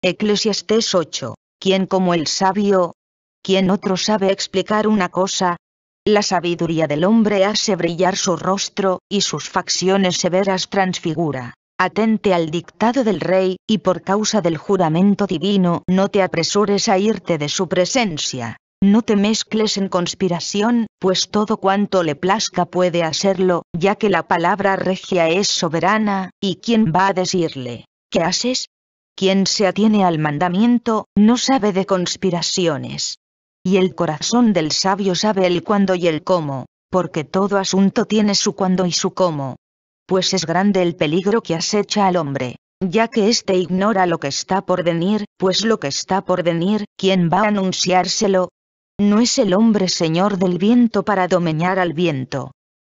Eclesiastes 8. ¿Quién como el sabio? ¿Quién otro sabe explicar una cosa? La sabiduría del hombre hace brillar su rostro, y sus facciones severas transfigura. Atente al dictado del rey, y por causa del juramento divino, no te apresures a irte de su presencia. No te mezcles en conspiración, pues todo cuanto le plazca puede hacerlo, ya que la palabra regia es soberana, y ¿quién va a decirle? ¿Qué haces? Quien se atiene al mandamiento, no sabe de conspiraciones. Y el corazón del sabio sabe el cuándo y el cómo, porque todo asunto tiene su cuándo y su cómo. Pues es grande el peligro que acecha al hombre, ya que éste ignora lo que está por venir, pues lo que está por venir, ¿quién va a anunciárselo? No es el hombre señor del viento para domeñar al viento,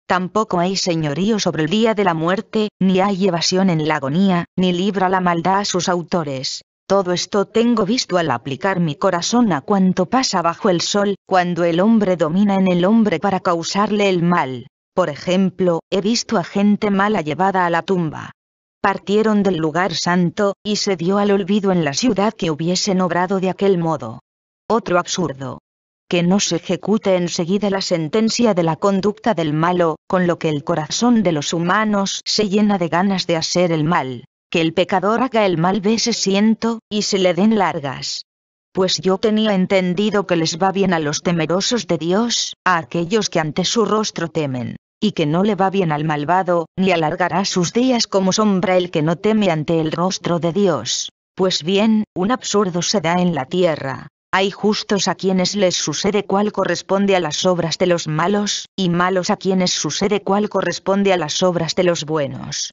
Tampoco hay señorío sobre el día de la muerte, ni hay evasión en la agonía, ni libra la maldad a sus autores. Todo esto tengo visto al aplicar mi corazón a cuanto pasa bajo el sol, cuando el hombre domina en el hombre para causarle el mal. Por ejemplo, he visto a gente mala llevada a la tumba. Partieron del lugar santo, y se dio al olvido en la ciudad que hubiesen obrado de aquel modo. Otro absurdo que no se ejecute enseguida la sentencia de la conducta del malo, con lo que el corazón de los humanos se llena de ganas de hacer el mal, que el pecador haga el mal ve se siento, y se le den largas. Pues yo tenía entendido que les va bien a los temerosos de Dios, a aquellos que ante su rostro temen y que no le va bien al malvado, ni alargará sus días como sombra el que no teme ante el rostro de Dios. Pues bien, un absurdo se da en la tierra, hay justos a quienes les sucede cuál corresponde a las obras de los malos, y malos a quienes sucede cuál corresponde a las obras de los buenos.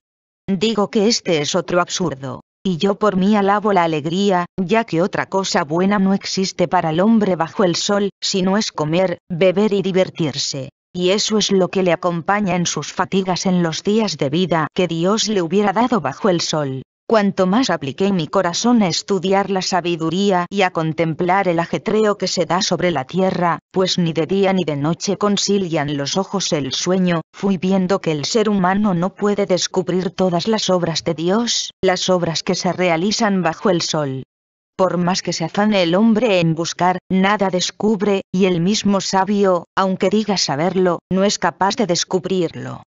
Digo que este es otro absurdo, y yo por mí alabo la alegría, ya que otra cosa buena no existe para el hombre bajo el sol, sino es comer, beber y divertirse. Y eso es lo que le acompaña en sus fatigas en los días de vida que Dios le hubiera dado bajo el sol. Cuanto más apliqué mi corazón a estudiar la sabiduría y a contemplar el ajetreo que se da sobre la tierra, pues ni de día ni de noche concilian los ojos el sueño, fui viendo que el ser humano no puede descubrir todas las obras de Dios, las obras que se realizan bajo el sol. Por más que se afane el hombre en buscar, nada descubre, y el mismo sabio, aunque diga saberlo, no es capaz de descubrirlo.